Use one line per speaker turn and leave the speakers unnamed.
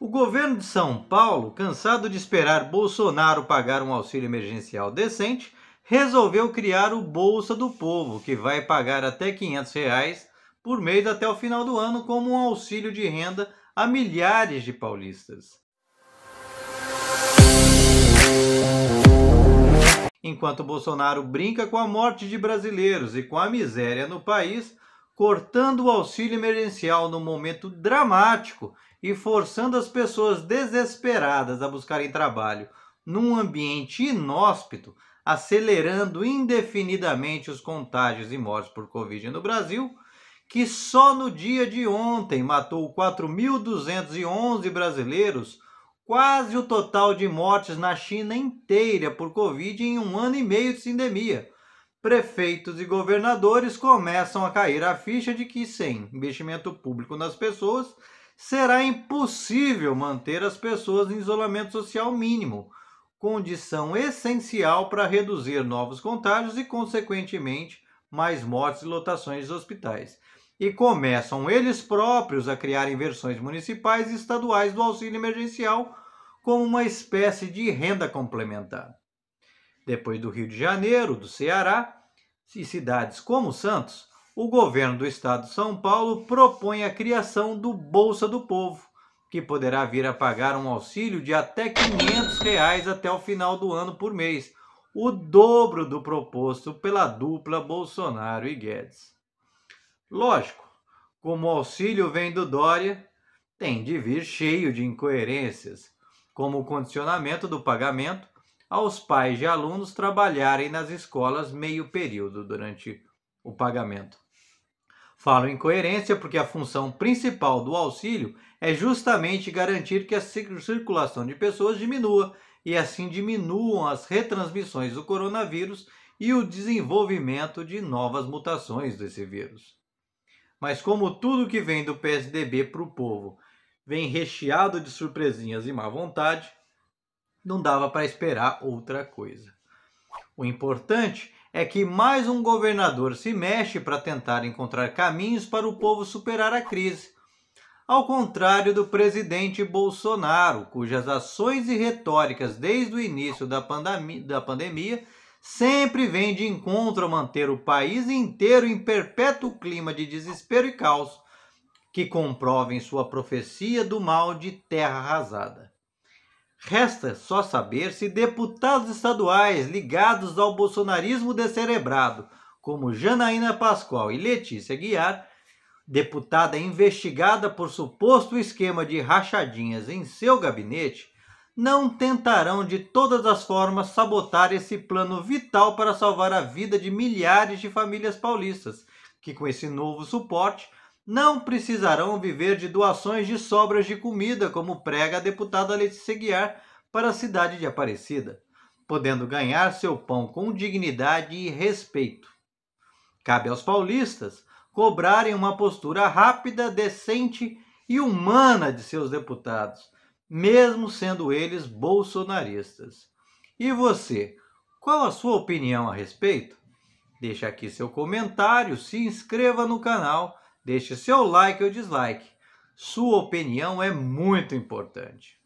O governo de São Paulo, cansado de esperar Bolsonaro pagar um auxílio emergencial decente, resolveu criar o Bolsa do Povo, que vai pagar até R$ 500 reais por mês até o final do ano como um auxílio de renda a milhares de paulistas. Enquanto Bolsonaro brinca com a morte de brasileiros e com a miséria no país, cortando o auxílio emergencial num momento dramático e forçando as pessoas desesperadas a buscarem trabalho num ambiente inóspito, acelerando indefinidamente os contágios e mortes por Covid no Brasil, que só no dia de ontem matou 4.211 brasileiros, quase o total de mortes na China inteira por Covid em um ano e meio de pandemia prefeitos e governadores começam a cair a ficha de que sem investimento público nas pessoas será impossível manter as pessoas em isolamento social mínimo, condição essencial para reduzir novos contágios e, consequentemente, mais mortes e lotações dos hospitais. E começam eles próprios a criar versões municipais e estaduais do auxílio emergencial como uma espécie de renda complementar depois do Rio de Janeiro, do Ceará e cidades como Santos, o governo do estado de São Paulo propõe a criação do Bolsa do Povo, que poderá vir a pagar um auxílio de até R$ 500 reais até o final do ano por mês, o dobro do proposto pela dupla Bolsonaro e Guedes. Lógico, como o auxílio vem do Dória, tem de vir cheio de incoerências, como o condicionamento do pagamento aos pais de alunos trabalharem nas escolas meio período durante o pagamento. Falo em coerência porque a função principal do auxílio é justamente garantir que a circulação de pessoas diminua e assim diminuam as retransmissões do coronavírus e o desenvolvimento de novas mutações desse vírus. Mas como tudo que vem do PSDB para o povo vem recheado de surpresinhas e má vontade, não dava para esperar outra coisa. O importante é que mais um governador se mexe para tentar encontrar caminhos para o povo superar a crise. Ao contrário do presidente Bolsonaro, cujas ações e retóricas desde o início da, pandem da pandemia sempre vêm de encontro a manter o país inteiro em perpétuo clima de desespero e caos, que comprovem sua profecia do mal de terra arrasada. Resta só saber se deputados estaduais ligados ao bolsonarismo descerebrado, como Janaína Pascoal e Letícia Guiar, deputada investigada por suposto esquema de rachadinhas em seu gabinete, não tentarão de todas as formas sabotar esse plano vital para salvar a vida de milhares de famílias paulistas, que com esse novo suporte não precisarão viver de doações de sobras de comida, como prega a deputada Letícia Guiar para a cidade de Aparecida, podendo ganhar seu pão com dignidade e respeito. Cabe aos paulistas cobrarem uma postura rápida, decente e humana de seus deputados, mesmo sendo eles bolsonaristas. E você, qual a sua opinião a respeito? Deixe aqui seu comentário, se inscreva no canal Deixe seu like ou dislike. Sua opinião é muito importante.